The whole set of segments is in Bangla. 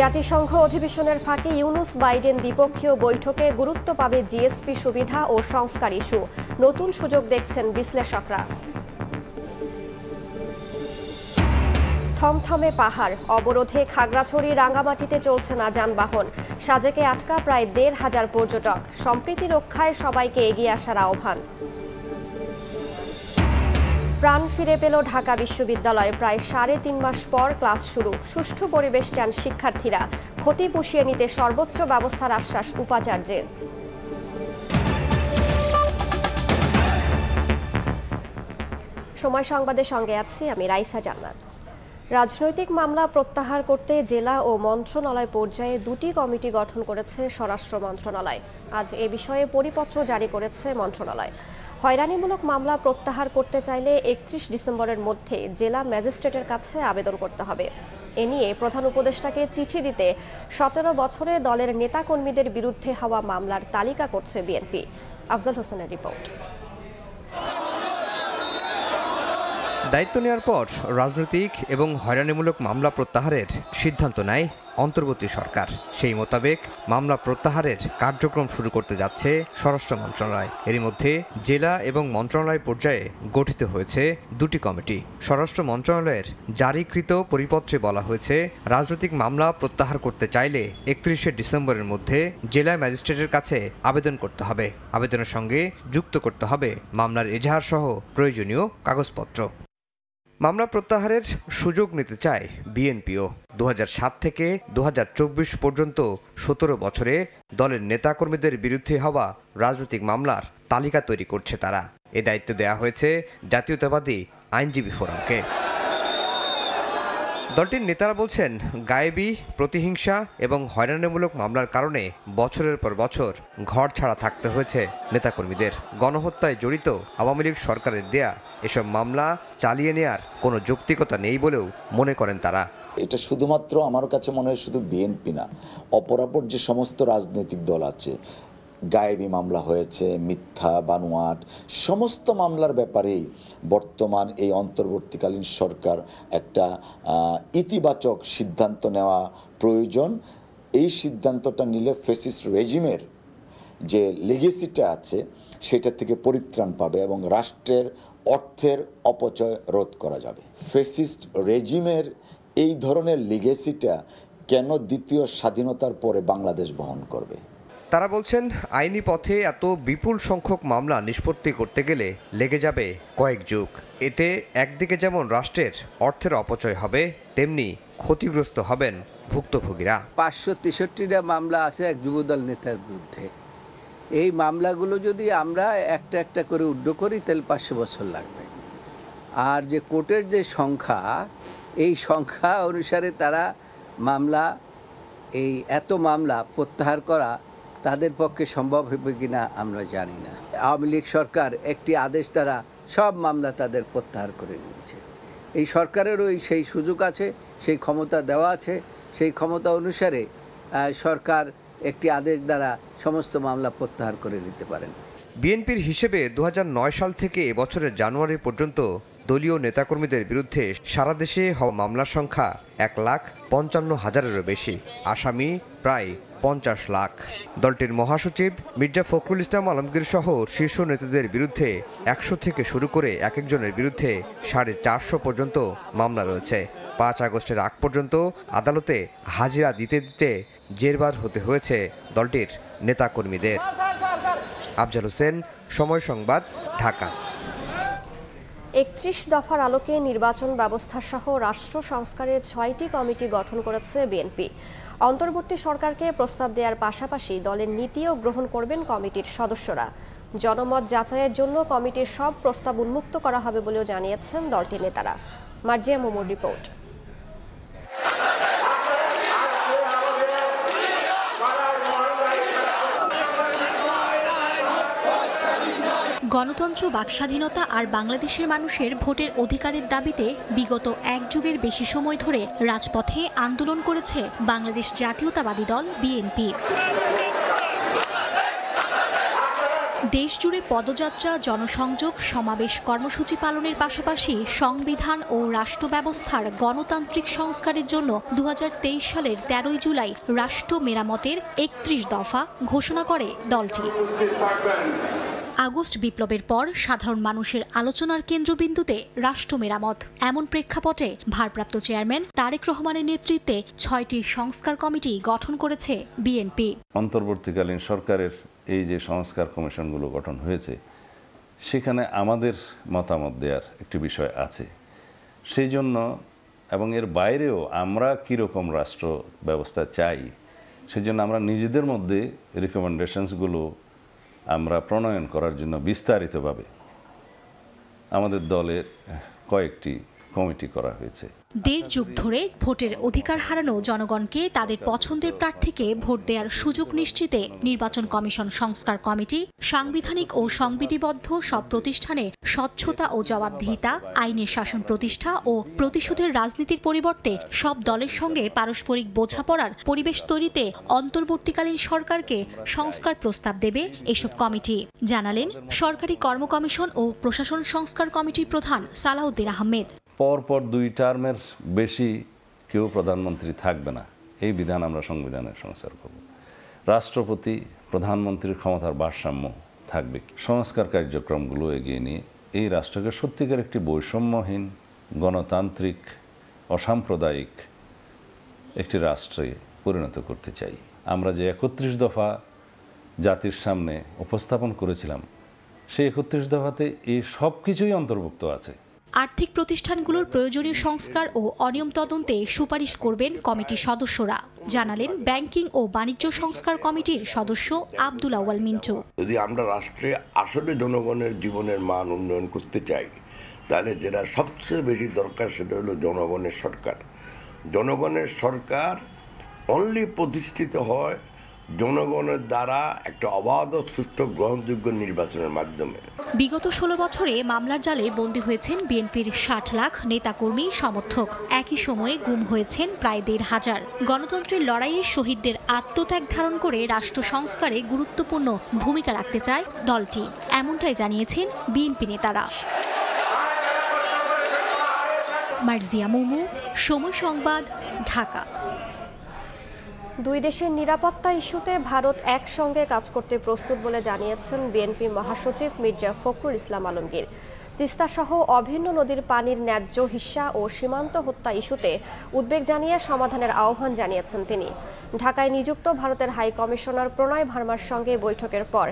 জাতিসংঘ অধিবেশনের ফাঁকে ইউনুস বাইডেন দ্বিপক্ষীয় বৈঠকে গুরুত্ব পাবে জিএসপি সুবিধা ও সংস্কার ইস্যু নতুন সুযোগ দেখছেন বিশ্লেষকরা থমথমে পাহাড় অবরোধে খাগড়াছড়ি রাঙ্গামাটিতে চলছে না যানবাহন সাজেকে আটকা প্রায় দেড় হাজার পর্যটক সম্প্রীতি রক্ষায় সবাইকে এগিয়ে আসার আহ্বান প্রাণ ফিরে পেল ঢাকা বিশ্ববিদ্যালয়ে প্রায় সাড়ে তিন মাস পর ক্লাস শুরু সুষ্ঠু পরিবেশ চান শিক্ষার্থীরা ক্ষতি পুষিয়ে নিতে সর্বোচ্চ ব্যবস্থার আশ্বাস উপাচার্যের সময় সংবাদের সঙ্গে আছি আমি রাইসা জান্নাত রাজনৈতিক মামলা প্রত্যাহার করতে জেলা ও মন্ত্রণালয় পর্যায়ে দুটি কমিটি গঠন করেছে স্বরাষ্ট্র মন্ত্রণালয় আজ এ বিষয়ে পরিপত্র জারি করেছে মন্ত্রণালয় হয়রানিমূলক মামলা প্রত্যাহার করতে চাইলে একত্রিশ ডিসেম্বরের মধ্যে জেলা ম্যাজিস্ট্রেটের কাছে আবেদন করতে হবে এ নিয়ে প্রধান উপদেষ্টাকে চিঠি দিতে সতেরো বছরে দলের নেতাকর্মীদের বিরুদ্ধে হওয়া মামলার তালিকা করছে বিএনপি আফজাল হোসেনের রিপোর্ট দায়িত্ব নেওয়ার পর রাজনৈতিক এবং হয়রানিমূলক মামলা প্রত্যাহারের সিদ্ধান্ত নেয় অন্তর্বর্তী সরকার সেই মোতাবেক মামলা প্রত্যাহারের কার্যক্রম শুরু করতে যাচ্ছে স্বরাষ্ট্র মন্ত্রণালয় এরই মধ্যে জেলা এবং মন্ত্রণালয় পর্যায়ে গঠিত হয়েছে দুটি কমিটি স্বরাষ্ট্র মন্ত্রণালয়ের জারিকৃত পরিপত্রে বলা হয়েছে রাজনৈতিক মামলা প্রত্যাহার করতে চাইলে একত্রিশে ডিসেম্বরের মধ্যে জেলা ম্যাজিস্ট্রেটের কাছে আবেদন করতে হবে আবেদনের সঙ্গে যুক্ত করতে হবে মামলার এজাহার সহ প্রয়োজনীয় কাগজপত্র মামলা প্রত্যাহারের সুযোগ নিতে চায় বিএনপিও দু থেকে দু পর্যন্ত সতেরো বছরে দলের নেতাকর্মীদের বিরুদ্ধে হওয়া রাজনৈতিক মামলার তালিকা তৈরি করছে তারা এ দায়িত্ব দেয়া হয়েছে জাতীয়তাবাদী আইনজীবী ফোরামকে দলটির নেতারা বলছেন গায়েবী প্রতিহিংসা এবং হয়রানিমূলক মামলার কারণে বছরের পর বছর ঘর ছাড়া থাকতে হয়েছে নেতাকর্মীদের গণহত্যায় জড়িত আওয়ামী লীগ সরকারের দেয়া এসব মামলা চালিয়ে নেয়ার কোনো যৌক্তিকতা নেই বলেও মনে করেন তারা এটা শুধুমাত্র আমার কাছে মনে হয় শুধু বিএনপি না অপরাপর যে সমস্ত রাজনৈতিক দল আছে গায়েবী মামলা হয়েছে মিথ্যা বানোয়াট সমস্ত মামলার ব্যাপারেই বর্তমান এই অন্তর্বর্তীকালীন সরকার একটা ইতিবাচক সিদ্ধান্ত নেওয়া প্রয়োজন এই সিদ্ধান্তটা নিলে ফেসিস রেজিমের যে লেগেসিটা আছে সেটা থেকে পরিত্রাণ পাবে এবং রাষ্ট্রের অর্থের অপচয় রোধ করা যাবে ফেসিস্ট রেজিমের এই ধরনের লিগেসিটা কেন দ্বিতীয় স্বাধীনতার পরে বাংলাদেশ বহন করবে তারা বলছেন আইনি পথে এত বিপুল সংখ্যক মামলা নিষ্পত্তি করতে গেলে লেগে যাবে কয়েক যুগ এতে একদিকে যেমন রাষ্ট্রের অর্থের অপচয় হবে তেমনি ক্ষতিগ্রস্ত হবেন ভুক্তভোগীরা পাঁচশো তেষট্টিটা মামলা আছে এক যুবদল নেতার বিরুদ্ধে এই মামলাগুলো যদি আমরা একটা একটা করে উড্ড করি তাহলে পাঁচশো বছর লাগবে আর যে কোর্টের যে সংখ্যা এই সংখ্যা অনুসারে তারা মামলা এই এত মামলা প্রত্যাহার করা তাদের পক্ষে সম্ভব হবে কিনা আমরা জানি না আওয়ামী লীগ সরকার একটি আদেশ দ্বারা সব মামলা তাদের প্রত্যাহার করে নিয়েছে এই সরকারেরও সেই সুযোগ আছে সেই ক্ষমতা দেওয়া আছে সেই ক্ষমতা অনুসারে সরকার একটি আদেশ দ্বারা সমস্ত মামলা প্রত্যাহার করে নিতে পারেন বিএনপির হিসেবে দু সাল থেকে এবছরের জানুয়ারি পর্যন্ত দলীয় নেতাকর্মীদের বিরুদ্ধে সারা দেশে হওয়া মামলার সংখ্যা এক লাখ পঞ্চান্ন হাজারেরও বেশি আসামি প্রায় পঞ্চাশ লাখ দলটির মহাসচিব মির্জা ফখরুল ইসলাম আলমগীর সহ শীর্ষ নেতাদের বিরুদ্ধে একশো থেকে শুরু করে এক একজনের বিরুদ্ধে সাড়ে চারশো পর্যন্ত মামলা রয়েছে পাঁচ আগস্টের আগ পর্যন্ত আদালতে হাজিরা দিতে দিতে জেরবার হতে হয়েছে দলটির নেতাকর্মীদের আফজাল হোসেন সময় সংবাদ ঢাকা একত্রিশ দফার আলোকে নির্বাচন ব্যবস্থা সহ রাষ্ট্র সংস্কারের ছয়টি কমিটি গঠন করেছে বিএনপি অন্তর্বর্তী সরকারকে প্রস্তাব দেওয়ার পাশাপাশি দলের নীতিও গ্রহণ করবেন কমিটির সদস্যরা জনমত যাচাইয়ের জন্য কমিটির সব প্রস্তাব উন্মুক্ত করা হবে বলেও জানিয়েছেন দলটির নেতারা মার্জিয়া মোমোর রিপোর্ট গণতন্ত্র বাকস্বাধীনতা আর বাংলাদেশের মানুষের ভোটের অধিকারের দাবিতে বিগত এক যুগের বেশি সময় ধরে রাজপথে আন্দোলন করেছে বাংলাদেশ জাতীয়তাবাদী দল বিএনপি দেশ জুড়ে পদযাত্রা জনসংযোগ সমাবেশ কর্মসূচি পালনের পাশাপাশি সংবিধান ও রাষ্ট্র ব্যবস্থার গণতান্ত্রিক সংস্কারের জন্য দু সালের তেরোই জুলাই রাষ্ট্র মেরামতের একত্রিশ দফা ঘোষণা করে দলটি আগস্ট বিপ্লবের পর সাধারণ মানুষের আলোচনার কেন্দ্রবিন্দুতে রাষ্ট্র মেরামত এমন প্রেক্ষাপটে ভারপ্রাপ্ত চেয়ারম্যান তারেক রহমানের নেতৃত্বে ছয়টি সংস্কার কমিটি গঠন করেছে বিএনপি অন্তর্বর্তীকালীন সরকারের এই যে সংস্কার কমিশনগুলো গঠন হয়েছে সেখানে আমাদের মতামত দেওয়ার একটি বিষয় আছে সেই জন্য এবং এর বাইরেও আমরা কীরকম রাষ্ট্র ব্যবস্থা চাই সেজন্য আমরা নিজেদের মধ্যে রিকমেন্ডেশনসগুলো আমরা প্রণয়ন করার জন্য বিস্তারিতভাবে আমাদের দলের কয়েকটি কমিটি করা হয়েছে দেড় যুগ ধরে ভোটের অধিকার হারানো জনগণকে তাদের পছন্দের প্রার্থীকে ভোট দেওয়ার সুযোগ নিশ্চিতে নির্বাচন কমিশন সংস্কার কমিটি সাংবিধানিক ও সংবিধিবদ্ধ সব প্রতিষ্ঠানে স্বচ্ছতা ও জবাবদিহিতা আইনের শাসন প্রতিষ্ঠা ও প্রতিশোধের রাজনীতির পরিবর্তে সব দলের সঙ্গে পারস্পরিক বোঝাপড়ার পরিবেশ তৈরিতে অন্তর্বর্তীকালীন সরকারকে সংস্কার প্রস্তাব দেবে এসব কমিটি জানালেন সরকারি কর্ম কমিশন ও প্রশাসন সংস্কার কমিটির প্রধান সালাউদ্দিন আহমেদ পরপর দুই টার্মের বেশি কেউ প্রধানমন্ত্রী থাকবে না এই বিধান আমরা সংবিধানে সংস্কার করব রাষ্ট্রপতি প্রধানমন্ত্রীর ক্ষমতার ভারসাম্য থাকবে সংস্কার কার্যক্রমগুলো এগিয়ে নিয়ে এই রাষ্ট্রকে সত্যিকার একটি বৈষম্যহীন গণতান্ত্রিক অসাম্প্রদায়িক একটি রাষ্ট্রে পরিণত করতে চাই আমরা যে একত্রিশ দফা জাতির সামনে উপস্থাপন করেছিলাম সেই একত্রিশ দফাতে এই সব কিছুই অন্তর্ভুক্ত আছে আর্থিক প্রতিষ্ঠানগুলোর প্রয়োজনীয় সংস্কার ও অনিয়ম তদন্তে সুপারিশ করবেন কমিটির সদস্যরা জানালেন ব্যাংকিং ও বাণিজ্য সংস্কার কমিটির সদস্য আব্দুল আওয়াল মিন্টু যদি আমরা রাষ্ট্রে আসলে জনগণের জীবনের মান উন্নয়ন করতে চাই তাহলে যেটা সবচেয়ে বেশি দরকার সেটা হলো জনগণের সরকার জনগণের সরকার অনলি প্রতিষ্ঠিত হয় জনগণের দ্বারা একটা অবাধ সুষ্ঠু গ্রহণযোগ্য নির্বাচনের মাধ্যমে বিগত ষোলো বছরে মামলার জালে বন্দী হয়েছেন বিএনপির ষাট লাখ নেতাকর্মী সমর্থক একই সময়ে গুম হয়েছেন প্রায় দেড় হাজার গণতন্ত্রের লড়াইয়ে শহীদদের আত্মত্যাগ ধারণ করে রাষ্ট্র সংস্কারে গুরুত্বপূর্ণ ভূমিকা রাখতে চায় দলটি এমনটাই জানিয়েছেন বিএনপি নেতারা মার্জিয়া মুমু সময় সংবাদ ঢাকা দুই দেশের নিরাপত্তা ইস্যুতে ভারত একসঙ্গে কাজ করতে প্রস্তুত বলে জানিয়েছেন বিএনপি মহাসচিব মির্জা ফখরুল ইসলাম আলমগীর তিস্তাসহ অভিন্ন নদীর পানির ন্যায্য হিস্সা ও সীমান্ত হত্যা ইস্যুতে উদ্বেগ জানিয়ে সমাধানের আহ্বান জানিয়েছেন তিনি ঢাকায় নিযুক্ত ভারতের হাই কমিশনার প্রণয় ভার্মার সঙ্গে বৈঠকের পর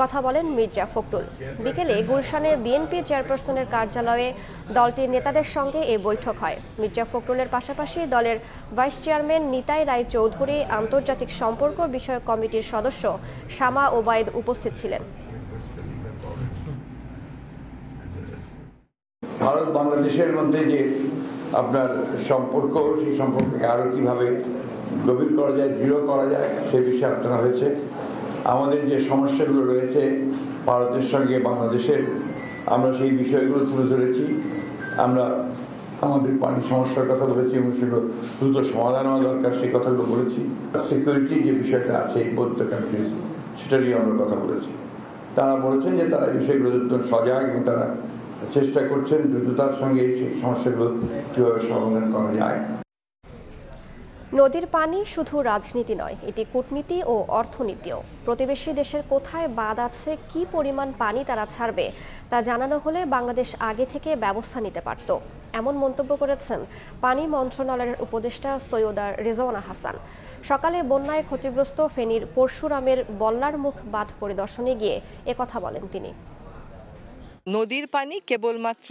কথা বলেন মির্জা ফখরুল বিকেলে গুলশানে বিএনপি চেয়ারপারসনের কার্যালয়ে দলটির নেতাদের সঙ্গে এই বৈঠক হয় মির্জা ফখরুলের পাশাপাশি দলের ভাইস চেয়ারম্যান নিতাই রায় চৌধুরী আন্তর্জাতিক সম্পর্ক বিষয়ক কমিটির সদস্য শামা ওবায়দ উপস্থিত ছিলেন ভারত বাংলাদেশের মধ্যে যে আপনার সম্পর্ক সেই সম্পর্ককে আরও কীভাবে গভীর করা যায় দৃঢ় করা যায় সে বিষয়ে আলোচনা হয়েছে আমাদের যে সমস্যাগুলো রয়েছে ভারতের সঙ্গে বাংলাদেশের আমরা সেই বিষয়গুলো তুলে ধরেছি আমরা আমাদের পানি সমস্যার কথা বলেছি এবং সেগুলো দ্রুত সমাধান হওয়া দরকার সেই কথাগুলো বলেছি সিকিউরিটির যে বিষয়টা আছে এই বৌদ্ধ কান্ট্রিজ সেটা নিয়ে আমরা কথা বলেছি তারা বলেছেন যে তারা এই বিষয়গুলো সজাগ এবং তারা চেষ্টা করছেন দ্রুততার সঙ্গে সেই সমস্যাগুলো কীভাবে সমাধান করা যায় নদীর পানি শুধু রাজনীতি নয় এটি কূটনীতি ও অর্থনীতিও প্রতিবেশী দেশের কোথায় বাদ আছে কি পরিমাণ পানি তারা ছাড়বে তা জানানো হলে বাংলাদেশ আগে থেকে ব্যবস্থা নিতে পারত এমন মন্তব্য করেছেন পানি মন্ত্রণালয়ের উপদেষ্টা সৈয়দা রেজওয়ানা হাসান সকালে বন্যায় ক্ষতিগ্রস্ত ফেনীর পরশুরামের বল্লারমুখ বাঁধ পরিদর্শনে গিয়ে একথা বলেন তিনি নদীর পানি কেবলমাত্র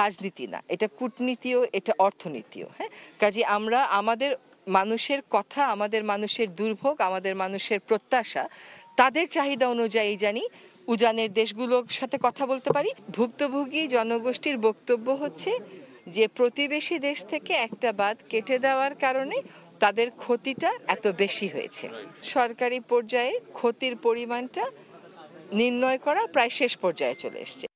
রাজনীতি না এটা কূটনীতিও এটা অর্থনীতিও হ্যাঁ কাজে আমরা আমাদের মানুষের কথা আমাদের মানুষের দুর্ভোগ আমাদের মানুষের প্রত্যাশা তাদের চাহিদা অনুযায়ী জানি উজানের দেশগুলোর সাথে কথা বলতে পারি ভুক্তভোগী জনগোষ্ঠীর বক্তব্য হচ্ছে যে প্রতিবেশী দেশ থেকে একটা বাদ কেটে দেওয়ার কারণে তাদের ক্ষতিটা এত বেশি হয়েছে সরকারি পর্যায়ে ক্ষতির পরিমাণটা নির্ণয় করা প্রায় শেষ পর্যায়ে চলে এসছে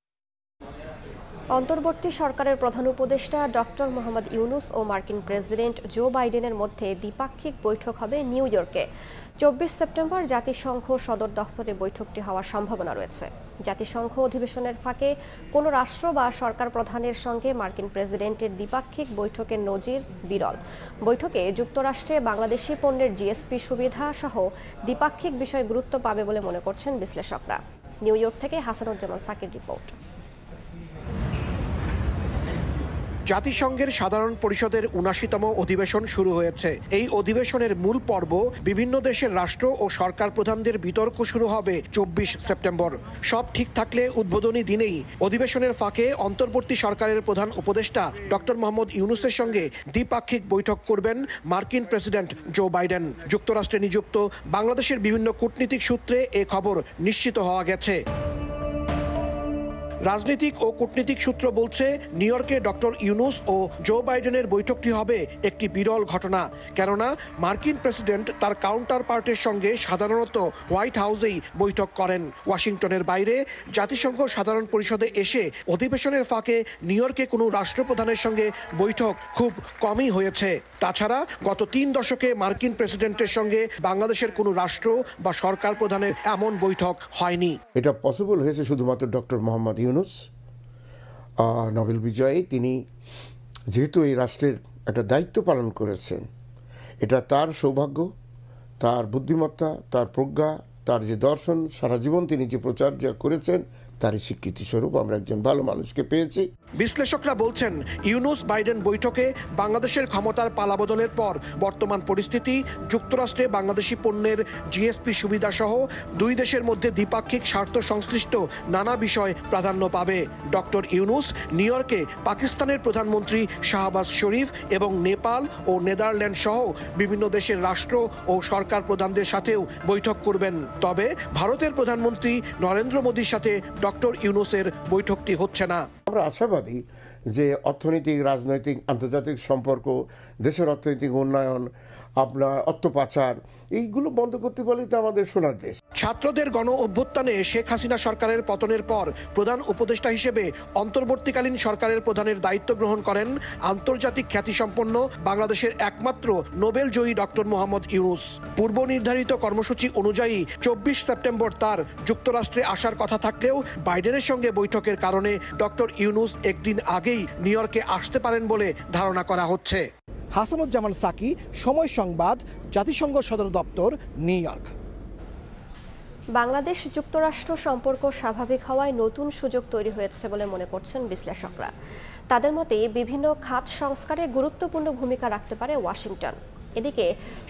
অন্তর্বর্তী সরকারের প্রধান উপদেষ্টা ডক্টর মোহাম্মদ ইউনুস ও মার্কিন প্রেসিডেন্ট জো বাইডেনের মধ্যে দ্বিপাক্ষিক বৈঠক হবে নিউ ইয়র্কে চব্বিশ সেপ্টেম্বর জাতিসংঘ সদর দফতরে বৈঠকটি হওয়ার সম্ভাবনা রয়েছে জাতিসংঘ অধিবেশনের ফাঁকে কোনো রাষ্ট্র বা সরকার প্রধানের সঙ্গে মার্কিন প্রেসিডেন্টের দ্বিপাক্ষিক বৈঠকের নজির বিরল বৈঠকে যুক্তরাষ্ট্রে বাংলাদেশি পণ্যের জিএসপি সুবিধা সহ দ্বিপাক্ষিক বিষয় গুরুত্ব পাবে বলে মনে করছেন বিশ্লেষকরা নিউ ইয়র্ক থেকে হাসানুজ্জামান সাকির রিপোর্ট জাতিসংঘের সাধারণ পরিষদের উনাশিতম অধিবেশন শুরু হয়েছে এই অধিবেশনের মূল পর্ব বিভিন্ন দেশের রাষ্ট্র ও সরকার প্রধানদের বিতর্ক শুরু হবে চব্বিশ সেপ্টেম্বর সব ঠিক থাকলে উদ্বোধনী দিনেই অধিবেশনের ফাঁকে অন্তর্বর্তী সরকারের প্রধান উপদেষ্টা ডক্টর মোহাম্মদ ইউনুসের সঙ্গে দ্বিপাক্ষিক বৈঠক করবেন মার্কিন প্রেসিডেন্ট জো বাইডেন যুক্তরাষ্ট্রে নিযুক্ত বাংলাদেশের বিভিন্ন কূটনীতিক সূত্রে এ খবর নিশ্চিত হওয়া গেছে রাজনৈতিক ও কূটনীতিক সূত্র বলছে নিউ ইয়র্কে ডক্টর ইউনুস ও জো বাইডেনের বৈঠকটি হবে একটি বিরল ঘটনা কেননা মার্কিন প্রেসিডেন্ট তার কাউন্টার পার্টের সঙ্গে সাধারণত হোয়াইট হাউসেই বৈঠক করেন ওয়াশিংটনের বাইরে জাতিসংঘ সাধারণ পরিষদে এসে অধিবেশনের ফাঁকে নিউ ইয়র্কে কোনো রাষ্ট্রপ্রধানের সঙ্গে বৈঠক খুব কমই হয়েছে তাছাড়া গত তিন দশকে মার্কিন প্রেসিডেন্টের সঙ্গে বাংলাদেশের কোনো রাষ্ট্র বা সরকার প্রধানের এমন বৈঠক হয়নি এটা পসিবল হয়েছে শুধুমাত্র ডক্টর মোহাম্মদ ইউনুস ইউনুস নোবেল বিজয়ে তিনি যেহেতু এই রাষ্ট্রের একটা দায়িত্ব পালন করেছেন এটা তার সৌভাগ্য তার বুদ্ধিমত্তা তার প্রজ্ঞা তার যে দর্শন সারা জীবন তিনি যে প্রচার যা করেছেন তারই স্বীকৃতিস্বরূপ আমরা একজন ভালো মানুষকে পেয়েছি বিশ্লেষকরা বলছেন ইউনুস বাইডেন বৈঠকে বাংলাদেশের ক্ষমতার পালাবদলের পর বর্তমান পরিস্থিতি যুক্তরাষ্ট্রে বাংলাদেশি পণ্যের জিএসপি সুবিধা সহ দুই দেশের মধ্যে দ্বিপাক্ষিক স্বার্থ সংশ্লিষ্ট নানা বিষয় প্রাধান্য পাবে ডক্টর ইউনুস নিউ ইয়র্কে পাকিস্তানের প্রধানমন্ত্রী শাহবাজ শরীফ এবং নেপাল ও নেদারল্যান্ড সহ বিভিন্ন দেশের রাষ্ট্র ও সরকার প্রধানদের সাথেও বৈঠক করবেন তবে ভারতের প্রধানমন্ত্রী নরেন্দ্র মোদীর সাথে ডক্টর ইউনুসের বৈঠকটি হচ্ছে না আমরা আশাবাদী যে অর্থনৈতিক রাজনৈতিক আন্তর্জাতিক সম্পর্ক দেশের অর্থনৈতিক উন্নয়ন আপনার অর্থপাচার এইগুলো বন্ধ করতে পারলেই তো আমাদের সোনার দেশ ছাত্রদের গণ অভ্যুত্থানে শেখ হাসিনা সরকারের পতনের পর প্রধান উপদেষ্টা হিসেবে অন্তর্বর্তীকালীন সরকারের প্রধানের দায়িত্ব গ্রহণ করেন আন্তর্জাতিক খ্যাতিসম্পন্ন বাংলাদেশের একমাত্র নোবেল জয়ী ডক্টর মোহাম্মদ ইউনুস পূর্ব নির্ধারিত কর্মসূচি অনুযায়ী চব্বিশ সেপ্টেম্বর তার যুক্তরাষ্ট্রে আসার কথা থাকলেও বাইডেনের সঙ্গে বৈঠকের কারণে ডক্টর ইউনুস একদিন আগেই নিউ ইয়র্কে আসতে পারেন বলে ধারণা করা হচ্ছে হাসানুজ্জামান সাকি সময় সংবাদ জাতিসংঘ সদর দপ্তর নিউ ইয়র্ক বাংলাদেশ যুক্তরাষ্ট্র সম্পর্ক স্বাভাবিক হওয়ায় নতুন সুযোগ তৈরি হয়েছে বলে মনে করছেন বিশ্লেষকরা তাদের মতে বিভিন্ন খাত সংস্কারে গুরুত্বপূর্ণ ভূমিকা রাখতে পারে ওয়াশিংটন এদিকে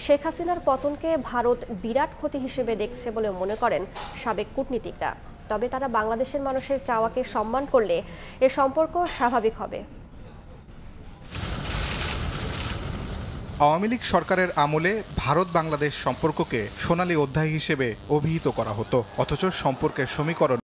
শেখ হাসিনার পতনকে ভারত বিরাট ক্ষতি হিসেবে দেখছে বলে মনে করেন সাবেক কূটনীতিকরা তবে তারা বাংলাদেশের মানুষের চাওয়াকে সম্মান করলে এ সম্পর্ক স্বাভাবিক হবে আওয়ামী লীগ সরকারের আমলে ভারত বাংলাদেশ সম্পর্ককে সোনালী অধ্যায় হিসেবে অভিহিত করা হতো অথচ সম্পর্কের সমীকরণ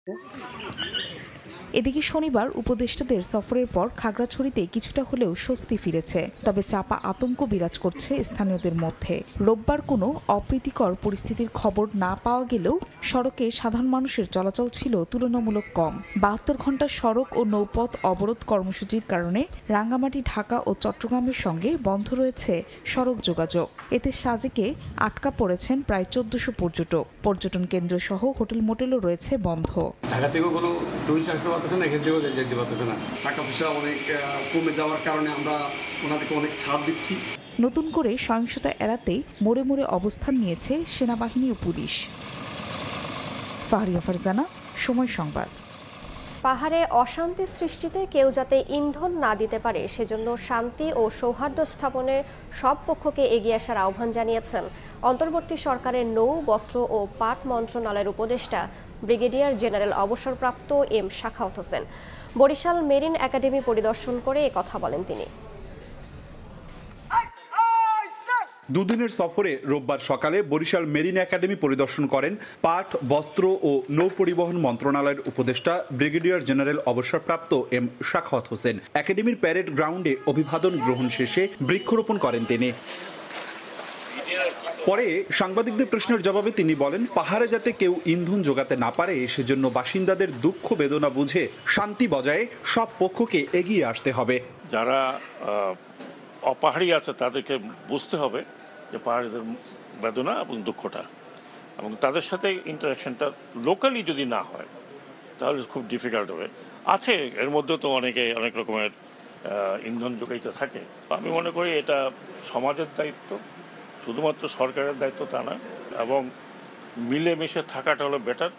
এদিকে শনিবার উপদেষ্টাদের সফরের পর খাগড়াছড়িতে কিছুটা হলেও স্বস্তি ফিরেছে তবে চাপা আতঙ্ক বিরাজ করছে স্থানীয়দের মধ্যে রোববার কোনো অপ্রীতিকর পরিস্থিতির খবর না পাওয়া গেলেও সড়কে সাধারণ মানুষের চলাচল ছিল তুলনামূলক কম বাহাত্তর ঘন্টা সড়ক ও নৌপথ অবরোধ কর্মসূচির কারণে রাঙ্গামাটি ঢাকা ও চট্টগ্রামের সঙ্গে বন্ধ রয়েছে সড়ক যোগাযোগ এতে সাজেকে আটকা পড়েছেন প্রায় চোদ্দশো পর্যটক পর্যটন কেন্দ্র সহ হোটেল মোটেলও রয়েছে বন্ধ ঢাকা থেকেও কোনো টুরিস্ট আসতে পারতেছে না এখান থেকেও যেতে পারতেছে না টাকা পয়সা অনেক কমে যাওয়ার কারণে আমরা ওনাদেরকে অনেক ছাড় দিচ্ছি নতুন করে সহিংসতা এড়াতে মোড়ে মোড়ে অবস্থান নিয়েছে সেনাবাহিনী ও পুলিশ ফাহরিয়া ফারজানা সময় সংবাদ পাহাড়ে অশান্তি সৃষ্টিতে কেউ যাতে ইন্ধন না দিতে পারে সেজন্য শান্তি ও সৌহার্দ্য স্থাপনে সব পক্ষকে এগিয়ে আসার আহ্বান জানিয়েছেন অন্তর্বর্তী সরকারের নৌ বস্ত্র ও পাট মন্ত্রণালয়ের উপদেষ্টা ব্রিগেডিয়ার জেনারেল অবসরপ্রাপ্ত M Sakhawat Hossain Barishal marine academy পরিদর্শন করে কথা বলেন তিনি দুদিনের সফরে রোববার সকালে বরিশাল মেরিন একাডেমি পরিদর্শন করেন পাট বস্ত্র ও নৌ পরিবহন মন্ত্রণালয়ের উপদেষ্টা ব্রিগেডিয়ার জেনারেল অবসরপ্রাপ্ত এম শাখাত হোসেন একাডেমির প্যারেড গ্রাউন্ডে অভিবাদন গ্রহণ শেষে বৃক্ষরোপণ করেন তিনি পরে সাংবাদিকদের প্রশ্নের জবাবে তিনি বলেন পাহাড়ে যাতে কেউ ইন্ধন যোগাতে না পারে সেজন্য বাসিন্দাদের দুঃখ বেদনা বুঝে শান্তি বজায় সব পক্ষকে এগিয়ে আসতে হবে যারা অপাহাড়ি আছে তাদেরকে বুঝতে হবে যে পাহাড়িদের বেদনা এবং দুঃখটা এবং তাদের সাথে ইন্টারাকশনটা লোকালি যদি না হয় তাহলে খুব ডিফিকাল্ট হবে আছে এর মধ্যে তো অনেকে অনেক রকমের ইন্ধন যোগাইতে থাকে আমি মনে করি এটা সমাজের দায়িত্ব শুধুমাত্র সরকারের দায়িত্ব তা না এবং মিলেমিশে থাকাটা হলো বেটার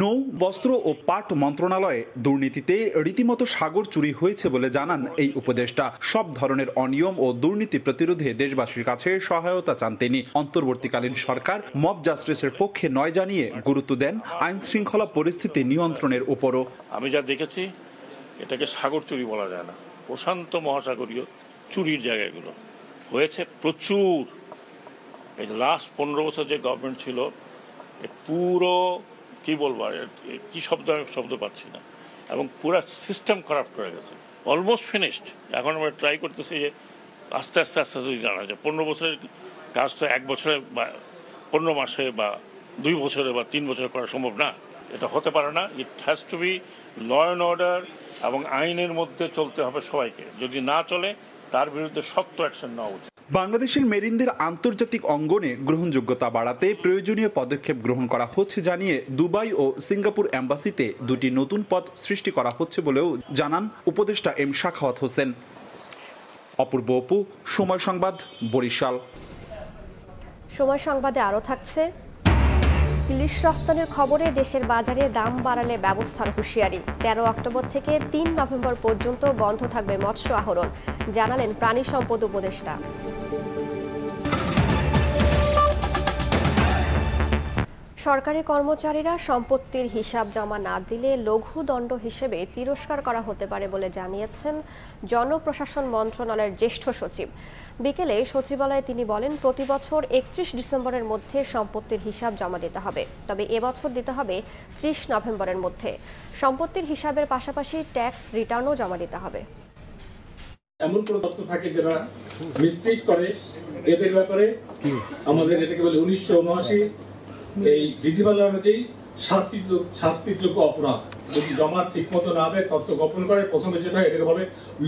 নৌ বস্ত্র ও পাট মন্ত্রণালয়ে দুর্নীতিতে রীতিমতো সাগর চুরি হয়েছে বলে জানান এই উপদেষ্টা সব ধরনের অনিয়ম ও দুর্নীতি প্রতিরোধে দেশবাসীর কাছে সহায়তা চান তিনি অন্তর্বর্তীকালীন সরকার মব জাস্টিসের পক্ষে নয় জানিয়ে গুরুত্ব দেন আইন শৃঙ্খলা পরিস্থিতি নিয়ন্ত্রণের উপরও আমি যা দেখেছি এটাকে সাগর চুরি বলা যায় না প্রশান্ত মহাসাগরীয় চুরির জায়গাগুলো হয়েছে প্রচুর এই লাস্ট পনেরো বছর যে গভর্নমেন্ট ছিল পুরো কি বলবো কি শব্দ আমি শব্দ পাচ্ছি না এবং পুরো সিস্টেম খারাপ করে গেছে অলমোস্ট ফিনিশড এখন আমরা ট্রাই করতেছি যে আস্তে আস্তে আস্তে আস্তে জানা যায় পনেরো বছরের কাজ তো এক বছরে বা পনেরো মাসে বা দুই বছরে বা তিন বছরে করা সম্ভব না এটা হতে পারে না it has to be law and order এবং আইনের মধ্যে চলতে হবে সবাইকে যদি না চলে তার বিরুদ্ধে শক্ত অ্যাকশন নেওয়া উচিত বাংলাদেশের মেরিনদের আন্তর্জাতিক অঙ্গনে গ্রহণযোগ্যতা বাড়াতে প্রয়োজনীয় পদক্ষেপ গ্রহণ করা হচ্ছে জানিয়ে দুবাই ও সিঙ্গাপুর অ্যাম্বাসিতে দুটি নতুন পদ সৃষ্টি করা হচ্ছে বলেও জানান উপদেষ্টা এম শাখাওয়াত হোসেন অপূর্ব অপু সময় সংবাদ বরিশাল সময় সংবাদে আরও থাকছে ইলিশ রপ্তানির খবরে দেশের বাজারে দাম বাড়ালে ব্যবস্থার হুঁশিয়ারি তেরো অক্টোবর থেকে তিন নভেম্বর পর্যন্ত বন্ধ থাকবে মৎস্য আহরণ জানালেন প্রাণী সম্পদ উপদেষ্টা সরকারি কর্মচারীরা সম্পত্তির হিসাব জমা না দিলে লঘু দণ্ড হিসেবে তিরস্কার করা হতে পারে বলে জানিয়েছেন জনপ্রশাসন মন্ত্রণালয়ের জ্যেষ্ঠ সচিব বিকেলে সচিবালয়ে তিনি বলেন প্রতি বছর একত্রিশ ডিসেম্বরের মধ্যে সম্পত্তির হিসাব জমা দিতে হবে তবে এবছর দিতে হবে ত্রিশ নভেম্বরের মধ্যে সম্পত্তির হিসাবের পাশাপাশি ট্যাক্স রিটার্নও জমা দিতে হবে এমন কোন তথ্য থাকে যারা মিস্ট্রিট করে এদের ব্যাপারে আমাদের এটাকে বলে উনিশশো উনআশি এই বিধিমালা অনুযায়ী শাস্তিযোগ্য শাস্তিযোগ্য অপরাধ যদি জমা ঠিক মতো না দেয় তথ্য গোপন করে প্রথমে যেটা এটাকে বলে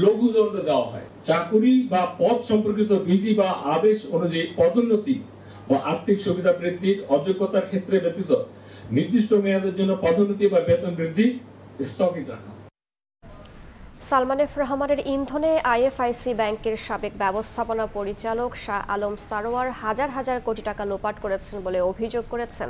লঘু দণ্ড দেওয়া হয় চাকুরি বা পদ সম্পর্কিত বিধি বা আদেশ অনুযায়ী পদোন্নতি বা আর্থিক সুবিধা বৃদ্ধির অযোগ্যতার ক্ষেত্রে ব্যতীত নির্দিষ্ট মেয়াদের জন্য পদোন্নতি বা বেতন বৃদ্ধি স্থগিত রাখা সালমান এফ রহমানের ইন্ধনে আইএফআইসি ব্যাংকের সাবেক ব্যবস্থাপনা পরিচালক শাহ আলম সারোয়ার হাজার হাজার কোটি টাকা লোপাট করেছেন বলে অভিযোগ করেছেন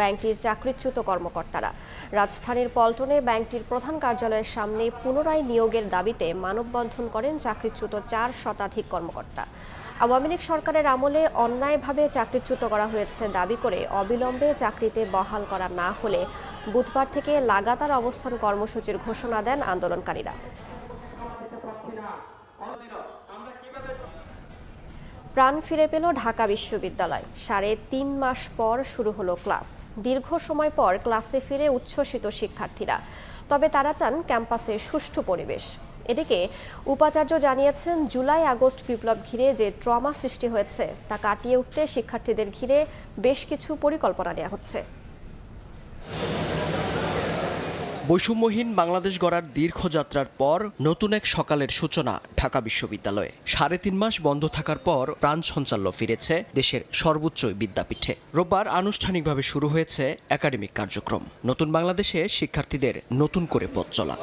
ব্যাংকটির চাকরিচ্যুত কর্মকর্তারা রাজধানীর পল্টনে ব্যাংকটির প্রধান কার্যালয়ের সামনে পুনরায় নিয়োগের দাবিতে মানববন্ধন করেন চাকরিচ্যুত চার শতাধিক কর্মকর্তা আওয়ামী লীগ সরকারের আমলে অন্যায়ভাবে চাকরিচ্যুত করা হয়েছে দাবি করে অবিলম্বে চাকরিতে বহাল করা না হলে বুধবার থেকে লাগাতার অবস্থান কর্মসূচির ঘোষণা দেন আন্দোলনকারীরা প্রাণ ফিরে পেল ঢাকা বিশ্ববিদ্যালয় সাড়ে তিন মাস পর শুরু হলো ক্লাস দীর্ঘ সময় পর ক্লাসে ফিরে উচ্ছ্বসিত শিক্ষার্থীরা তবে তারা চান ক্যাম্পাসে সুষ্ঠু পরিবেশ এদিকে উপাচার্য জানিয়েছেন জুলাই আগস্ট বিপ্লব ঘিরে যে ট্রমা সৃষ্টি হয়েছে তা কাটিয়ে উঠতে শিক্ষার্থীদের ঘিরে বেশ কিছু পরিকল্পনা নেওয়া হচ্ছে বৈষম্যহীন বাংলাদেশ গড়ার দীর্ঘ যাত্রার পর নতুন এক সকালের সূচনা ঢাকা বিশ্ববিদ্যালয়ে সাড়ে তিন মাস বন্ধ থাকার পর প্রাণ সঞ্চাল্য ফিরেছে দেশের সর্বোচ্চ বিদ্যাপীঠে রোববার আনুষ্ঠানিকভাবে শুরু হয়েছে একাডেমিক কার্যক্রম নতুন বাংলাদেশে শিক্ষার্থীদের নতুন করে পথ চলা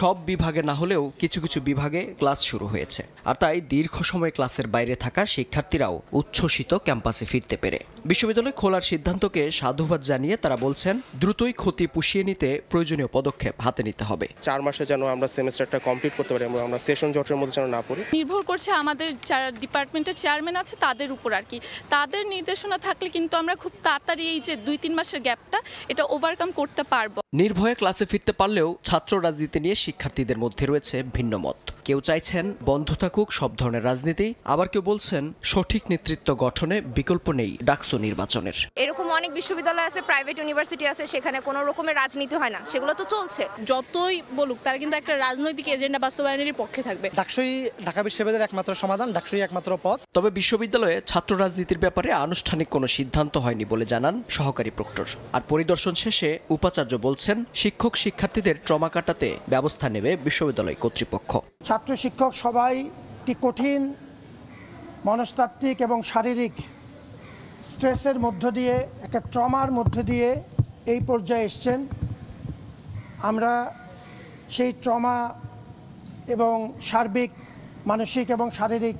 সব বিভাগে না হলেও কিছু কিছু বিভাগে ক্লাস শুরু হয়েছে আর তাই দীর্ঘ সময় ক্লাসের বাইরে থাকা শিক্ষার্থীরাও উচ্ছ্বসিত ক্যাম্পাসে ফিরতে পেরে বিশ্ববিদ্যালয় খোলার সিদ্ধান্তকে সাধুবাদ জানিয়ে তারা বলছেন দ্রুতই ক্ষতি পুষিয়ে নিতে প্রয়োজনীয় পদক্ষেপ হাতে নিতে হবে চার মাসে যেন আমরা সেমিস্টারটা কমপ্লিট করতে পারি এবং আমরা সেশন জটের মধ্যে যেন না পড়ি নির্ভর করছে আমাদের ডিপার্টমেন্টের চেয়ারম্যান আছে তাদের উপর আর কি তাদের নির্দেশনা থাকলে কিন্তু আমরা খুব তাড়াতাড়ি এই যে দুই তিন মাসের গ্যাপটা এটা ওভারকাম করতে পারবো নির্ভয়ে ক্লাসে ফিরতে পারলেও ছাত্র রাজনীতি নিয়ে শিক্ষার্থীদের মধ্যে রয়েছে ভিন্ন মত কেউ চাইছেন বন্ধ থাকুক সব ধরনের রাজনীতি আবার কেউ বলছেন সঠিক নেতৃত্ব গঠনে বিকল্প নেই ডাকসু নির্বাচনের এরকম অনেক বিশ্ববিদ্যালয় আছে প্রাইভেট ইউনিভার্সিটি আছে সেখানে কোনো রকমের রাজনীতি হয় না সেগুলো তো চলছে যতই বলুক তারা কিন্তু একটা রাজনৈতিক এজেন্ডা বাস্তবায়নের পক্ষে থাকবে ডাকসই ঢাকা বিশ্ববিদ্যালয়ের একমাত্র সমাধান ডাকসই একমাত্র পথ তবে বিশ্ববিদ্যালয়ে ছাত্র রাজনীতির ব্যাপারে আনুষ্ঠানিক কোনো সিদ্ধান্ত হয়নি বলে জানান সহকারী প্রক্টর আর পরিদর্শন শেষে উপাচার্য বলছেন শিক্ষক শিক্ষার্থীদের ট্রমা কাটাতে ব্যবস্থা নেবে বিশ্ববিদ্যালয় কর্তৃপক্ষ ছাত্র শিক্ষক সবাই কি কঠিন মনস্তাত্ত্বিক এবং শারীরিক স্ট্রেসের মধ্য দিয়ে একটা ট্রমার মধ্য দিয়ে এই পর্যায়ে এসছেন আমরা সেই ট্রমা এবং সার্বিক মানসিক এবং শারীরিক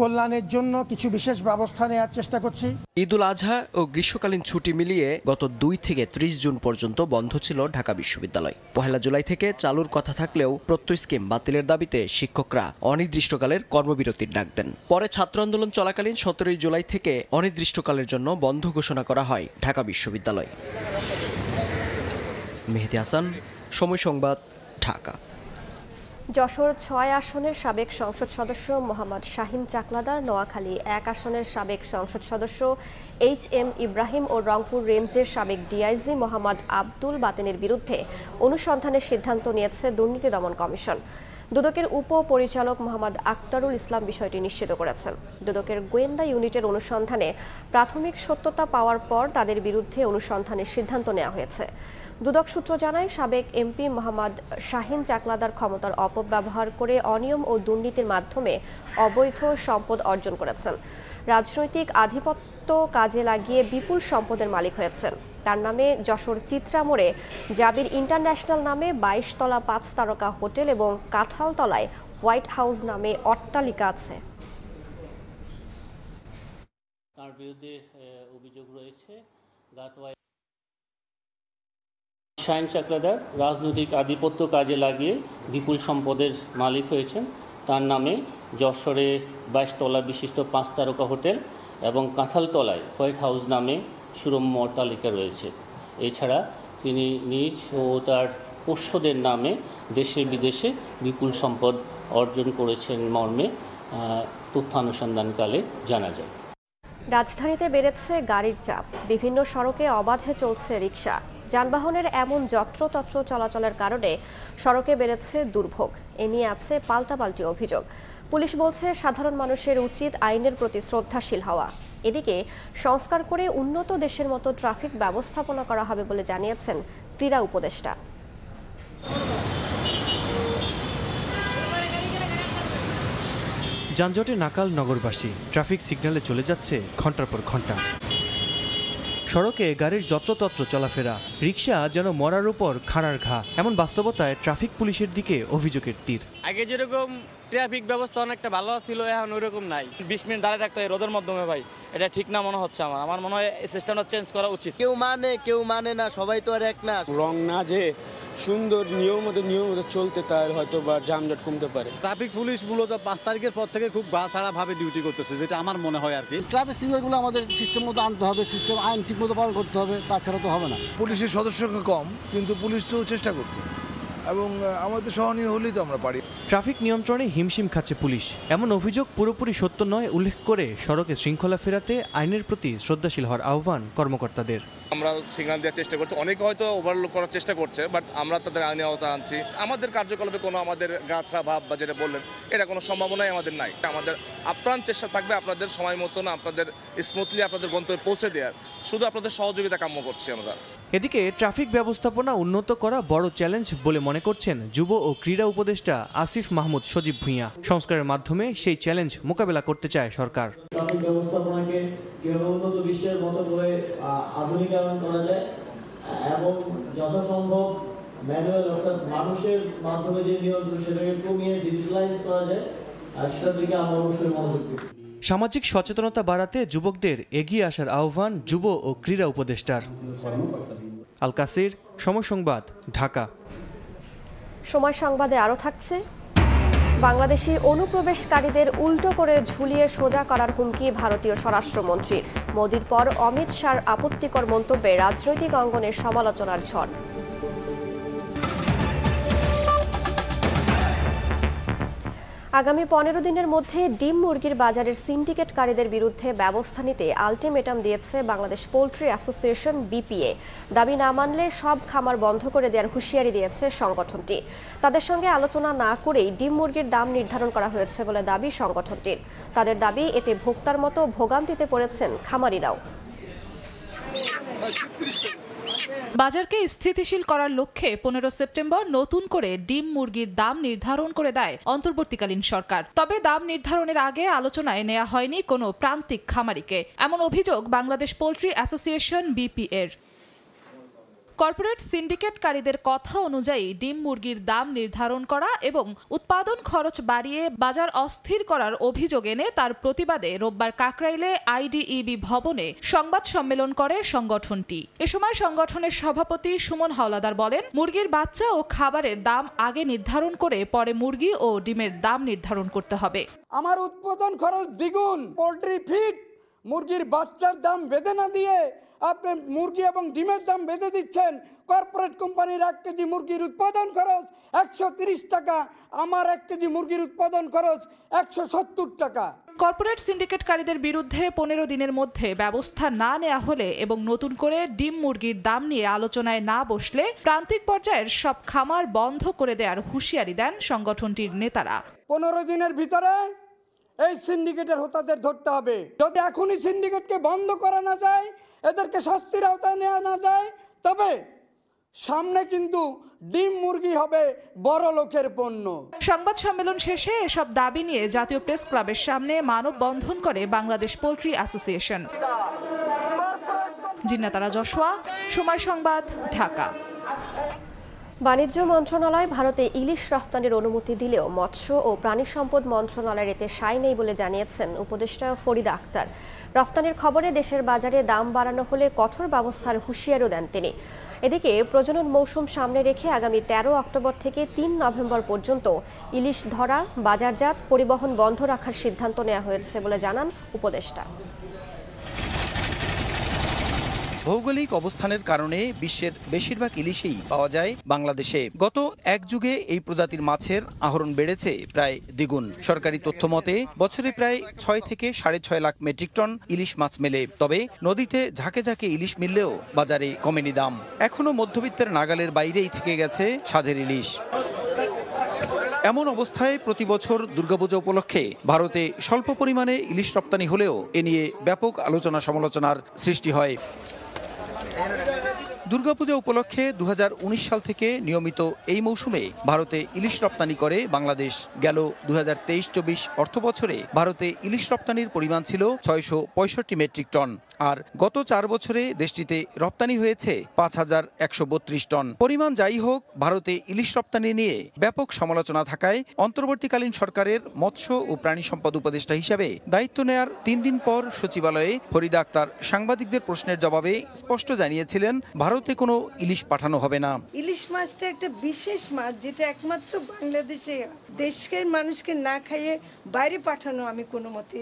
কল্যাণের জন্য কিছু বিশেষ ব্যবস্থা নেওয়ার চেষ্টা করছি ঈদুল আজহা ও গ্রীষ্মকালীন ছুটি মিলিয়ে গত দুই থেকে ত্রিশ জুন পর্যন্ত বন্ধ ছিল ঢাকা বিশ্ববিদ্যালয় পহেলা জুলাই থেকে চালুর কথা থাকলেও প্রত্যয় স্কিম বাতিলের দাবিতে শিক্ষকরা অনির্দিষ্টকালের কর্মবিরতির ডাক দেন পরে ছাত্র আন্দোলন চলাকালীন সতেরোই জুলাই থেকে অনির্দিষ্টকালের জন্য বন্ধ ঘোষণা করা হয় ঢাকা বিশ্ববিদ্যালয় মেহেদি হাসান সময় সংবাদ ঢাকা যশোর ছয় আসনের সাবেক সংসদ সদস্য মোহাম্মদ শাহিন চাকলাদার নোয়াখালী এক আসনের সাবেক সংসদ সদস্য এইচ এম ইব্রাহিম ও রংপুর রেঞ্জের সাবেক ডিআইজি মোহাম্মদ আব্দুল বাতেনের বিরুদ্ধে অনুসন্ধানের সিদ্ধান্ত নিয়েছে দুর্নীতি দমন কমিশন দুদকের উপ পরিচালক মোহাম্মদ আক্তারুল ইসলাম বিষয়টি নিশ্চিত করেছেন দুদকের গোয়েন্দা ইউনিটের অনুসন্ধানে প্রাথমিক সত্যতা পাওয়ার পর তাদের বিরুদ্ধে অনুসন্ধানের সিদ্ধান্ত নেওয়া হয়েছে দুদক সূত্র জানায় সাবেক এমপি মোহাম্মদ শাহিন চাকলাদার ক্ষমতার অপব্যবহার করে অনিয়ম ও দুর্নীতির মাধ্যমে অবৈধ সম্পদ অর্জন করেছেন রাজনৈতিক আধিপত্য কাজে লাগিয়ে বিপুল সম্পদের মালিক হয়েছেন তার নামে যশোর চিত্রা মোড়ে জাবির ইন্টারন্যাশনাল নামে বাইশ তলা পাঁচ তারকা হোটেল এবং কাঁঠালতলায় হোয়াইট হাউস নামে অট্টালিকা আছে তার বিরুদ্ধে অভিযোগ রয়েছে শায়ন চাকলাদার রাজনৈতিক আধিপত্য কাজে লাগিয়ে বিপুল সম্পদের মালিক হয়েছেন তার নামে যশোরে বাইশতলা বিশিষ্ট পাঁচ তারকা হোটেল এবং কাঁঠালতলায় হোয়াইট হাউস নামে সুরম্য অট্টালিকা রয়েছে এছাড়া তিনি নিজ ও তার পোষ্যদের নামে দেশে বিদেশে বিপুল সম্পদ অর্জন করেছেন মর্মে তথ্যানুসন্ধানকালে জানা যায় রাজধানীতে বেড়েছে গাড়ির চাপ বিভিন্ন সড়কে অবাধে চলছে রিক্সা যানবাহনের এমন যত্রতত্র চলাচলের কারণে সড়কে বেড়েছে দুর্ভোগ এ নিয়ে আছে পাল্টাপাল্টি অভিযোগ পুলিশ বলছে সাধারণ মানুষের উচিত আইনের প্রতি শ্রদ্ধাশীল হওয়া এদিকে সংস্কার করে উন্নত দেশের মতো ট্রাফিক ব্যবস্থাপনা করা হবে বলে জানিয়েছেন ক্রীড়া উপদেষ্টা যানজটে নাকাল নগরবাসী ট্রাফিক সিগন্যালে চলে যাচ্ছে ঘন্টার পর ঘন্টা সড়কে গাড়ির যত্রতত্র চলাফেরা রিক্সা যেন মরার উপর খাড়ার ঘা এমন বাস্তবতায় ট্রাফিক পুলিশের দিকে অভিযোগের তীর আগে যেরকম ট্রাফিক ব্যবস্থা অনেকটা ভালো ছিল এখন ওইরকম নাই বিশ মিনিট দাঁড়িয়ে থাকতে হয় রোদের মাধ্যমে ভাই এটা ঠিক না মনে হচ্ছে আমার আমার মনে হয় সিস্টেমটা চেঞ্জ করা উচিত কেউ মানে কেউ মানে না সবাই তো আর এক না রং না যে সুন্দর নিয়মিত নিয়মিত চলতে তার হয়তো বা জামজট কমতে পারে ট্রাফিক পুলিশ মূলত পাঁচ তারিখের পর থেকে খুব গা ছাড়াভাবে ডিউটি করতেছে যেটা আমার মনে হয় আর কি ট্রাফিক সিগন্যালগুলো আমাদের সিস্টেম মতো আনতে হবে সিস্টেম আইন ঠিক মতো পালন করতে হবে তাছাড়া তো হবে না পুলিশের সদস্য কম কিন্তু পুলিশ তো চেষ্টা করছে এবং আমাদের সহনীয় হলেই তো আমরা পারি ট্রাফিক নিয়ন্ত্রণে হিমশিম খাচ্ছে পুলিশ এমন অভিযোগ পুরোপুরি সত্য নয় উল্লেখ করে সড়কে শৃঙ্খলা ফেরাতে আইনের প্রতি শ্রদ্ধাশীল হওয়ার আহ্বান কর্মকর্তাদের আমরা সিগন্যাল দেওয়ার চেষ্টা করছি অনেকে হয়তো ওভারলোক করার চেষ্টা করছে বাট আমরা তাদের আইনে আওতা আনছি আমাদের কার্যকলাপে কোনো আমাদের গাছরা ভাব বা যেটা বললেন এটা কোনো সম্ভাবনাই আমাদের নাই আমাদের আপ্রাণ চেষ্টা থাকবে আপনাদের সময় মতন আপনাদের স্মুথলি আপনাদের গন্তব্যে পৌঁছে দেওয়ার শুধু আপনাদের সহযোগিতা কাম্য করছি আমরা এদিকে ট্রাফিক ব্যবস্থাপনা উন্নত করা বড় চ্যালেঞ্জ বলে মনে করছেন যুব ও ক্রীড়া উপদেষ্টা আসিফ মাহমুদ সজীব ভূঁইয়া সংস্কারের মাধ্যমে সেই চ্যালেঞ্জ মোকাবেলা করতে চায় সরকার ট্রাফিক ব্যবস্থাপনাকে বিশ্বের মতো করে আধুনিকায়ন করা যায় এবং যথাসম্ভব ম্যানুয়াল অর্থাৎ মানুষের মাধ্যমে যে নিয়ন্ত্রণ সেটাকে কমিয়ে ডিজিটালাইজ করা যায় আর সেটার দিকে আমরা অবশ্যই মনোযোগ সামাজিক সচেতনতা বাড়াতে যুবকদের এগিয়ে আসার আহ্বান যুব ও ক্রীড়া উপদেষ্টার আল কাসির সময় সংবাদ ঢাকা সময় সংবাদে আরও থাকছে বাংলাদেশি অনুপ্রবেশকারীদের উল্টো করে ঝুলিয়ে সোজা করার হুমকি ভারতীয় স্বরাষ্ট্রমন্ত্রীর মোদির পর অমিত শাহর আপত্তিকর মন্তব্যে রাজনৈতিক অঙ্গনের সমালোচনার ঝড় আগামী পনেরো দিনের মধ্যে ডিম মুরগির বাজারের সিন্ডিকেটকারীদের বিরুদ্ধে ব্যবস্থা নিতে আলটিমেটাম দিয়েছে বাংলাদেশ পোলট্রি অ্যাসোসিয়েশন বিপিএ দাবি না মানলে সব খামার বন্ধ করে দেওয়ার হুঁশিয়ারি দিয়েছে সংগঠনটি তাদের সঙ্গে আলোচনা না করেই ডিম মুরগির দাম নির্ধারণ করা হয়েছে বলে দাবি সংগঠনটির তাদের দাবি এতে ভোক্তার মতো ভোগান্তিতে পড়েছেন খামারিরাও বাজারকে স্থিতিশীল করার লক্ষ্যে পনেরো সেপ্টেম্বর নতুন করে ডিম মুরগির দাম নির্ধারণ করে দেয় অন্তর্বর্তীকালীন সরকার তবে দাম নির্ধারণের আগে আলোচনায় নেওয়া হয়নি কোনো প্রান্তিক খামারিকে এমন অভিযোগ বাংলাদেশ পোলট্রি অ্যাসোসিয়েশন বিপিএর কর্পোরেট সিন্ডিকেটকারীদের কথা অনুযায়ী ডিম মুরগির দাম নির্ধারণ করা এবং উৎপাদন খরচ বাড়িয়ে বাজার অস্থির করার অভিযোগ এনে তার প্রতিবাদে রোববার কাকরাইলে আইডিইবি ভবনে সংবাদ সম্মেলন করে সংগঠনটি এ সময় সংগঠনের সভাপতি সুমন হাওলাদার বলেন মুরগির বাচ্চা ও খাবারের দাম আগে নির্ধারণ করে পরে মুরগি ও ডিমের দাম নির্ধারণ করতে হবে আমার উৎপাদন খরচ দ্বিগুণ পোল্ট্রি ফিড মুরগির বাচ্চার দাম বেদনা দিয়ে আপনি মুরগি এবং ডিমের দাম বেঁধে দিচ্ছেন কর্পোরেট কোম্পানির এক কেজি মুরগির উৎপাদন খরচ একশো টাকা আমার এক কেজি মুরগির উৎপাদন খরচ একশো টাকা কর্পোরেট সিন্ডিকেটকারীদের বিরুদ্ধে পনেরো দিনের মধ্যে ব্যবস্থা না নেওয়া হলে এবং নতুন করে ডিম মুরগির দাম নিয়ে আলোচনায় না বসলে প্রান্তিক পর্যায়ের সব খামার বন্ধ করে দেওয়ার হুঁশিয়ারি দেন সংগঠনটির নেতারা পনেরো দিনের ভিতরে এই সিন্ডিকেটের হোতাদের ধরতে হবে যদি এখনই সিন্ডিকেটকে বন্ধ করা না যায় এদেরকে শাস্তির আওতায় নেওয়া না যায় তবে সামনে কিন্তু ডিম মুরগি হবে বড় লোকের পণ্য সংবাদ সম্মেলন শেষে এসব দাবি নিয়ে জাতীয় প্রেস ক্লাবের সামনে মানববন্ধন করে বাংলাদেশ পোলট্রি অ্যাসোসিয়েশন জিন্নাতারা যশোয়া সময় সংবাদ ঢাকা বাণিজ্য মন্ত্রণালয় ভারতে ইলিশ রপ্তানির অনুমতি দিলেও মৎস্য ও প্রাণী সম্পদ মন্ত্রণালয়ের এতে সায় নেই বলে জানিয়েছেন উপদেষ্টা ফরিদা আক্তার রপ্তানির খবরে দেশের বাজারে দাম বাড়ানো হলে কঠোর ব্যবস্থার হুঁশিয়ারও দেন তিনি এদিকে প্রজনন মৌসুম সামনে রেখে আগামী ১৩ অক্টোবর থেকে তিন নভেম্বর পর্যন্ত ইলিশ ধরা বাজারজাত পরিবহন বন্ধ রাখার সিদ্ধান্ত নেওয়া হয়েছে বলে জানান উপদেষ্টা ভৌগোলিক অবস্থানের কারণে বিশ্বের বেশিরভাগ ইলিশেই পাওয়া যায় বাংলাদেশে গত এক যুগে এই প্রজাতির মাছের আহরণ বেড়েছে প্রায় দ্বিগুণ সরকারি তথ্য মতে বছরে প্রায় ছয় থেকে সাড়ে ছয় লাখ মেট্রিক টন ইলিশ মাছ মেলে তবে নদীতে ঝাঁকে ঝাঁকে ইলিশ মিললেও বাজারে কমেনি দাম এখনও মধ্যবিত্তের নাগালের বাইরেই থেকে গেছে স্বাদের ইলিশ এমন অবস্থায় প্রতি বছর দুর্গাপূজা উপলক্ষে ভারতে স্বল্প পরিমাণে ইলিশ রপ্তানি হলেও এ নিয়ে ব্যাপক আলোচনা সমালোচনার সৃষ্টি হয় Canada দুর্গাপূজা উপলক্ষে দু সাল থেকে নিয়মিত এই মৌসুমে ভারতে ইলিশ রপ্তানি করে বাংলাদেশ গেল দু হাজার অর্থ বছরে ভারতে ইলিশ রপ্তানির পরিমাণ ছিল ছয়শো পঁয়ষট্টি মেট্রিক টন আর গত চার বছরে দেশটিতে রপ্তানি হয়েছে পাঁচ হাজার একশো বত্রিশ টন পরিমাণ যাই হোক ভারতে ইলিশ রপ্তানি নিয়ে ব্যাপক সমালোচনা থাকায় অন্তর্বর্তীকালীন সরকারের মৎস্য ও প্রাণী সম্পদ উপদেষ্টা হিসাবে দায়িত্ব নেয়ার তিন দিন পর সচিবালয়ে ফরিদা আক্তার সাংবাদিকদের প্রশ্নের জবাবে স্পষ্ট জানিয়েছিলেন ভারত ভারতে কোনো ইলিশ পাঠানো হবে না ইলিশ মাছটা একটা বিশেষ মাছ যেটা একমাত্র বাংলাদেশে দেশের মানুষকে না খাইয়ে বাইরে পাঠানো আমি কোনো মতে